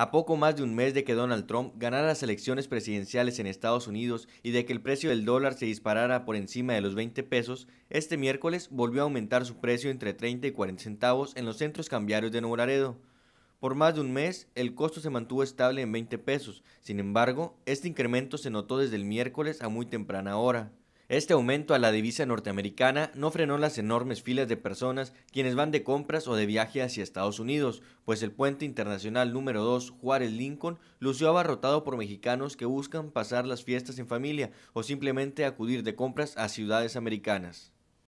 A poco más de un mes de que Donald Trump ganara las elecciones presidenciales en Estados Unidos y de que el precio del dólar se disparara por encima de los 20 pesos, este miércoles volvió a aumentar su precio entre 30 y 40 centavos en los centros cambiarios de Nuevo Laredo. Por más de un mes, el costo se mantuvo estable en 20 pesos, sin embargo, este incremento se notó desde el miércoles a muy temprana hora. Este aumento a la divisa norteamericana no frenó las enormes filas de personas quienes van de compras o de viaje hacia Estados Unidos, pues el puente internacional número 2 Juárez Lincoln lució abarrotado por mexicanos que buscan pasar las fiestas en familia o simplemente acudir de compras a ciudades americanas.